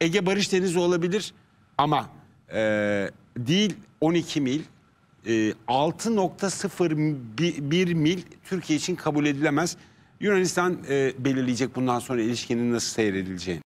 Ege Barış Denizi olabilir ama e, değil 12 mil e, 6.01 mil Türkiye için kabul edilemez. Yunanistan e, belirleyecek bundan sonra ilişkinin nasıl seyredileceğini.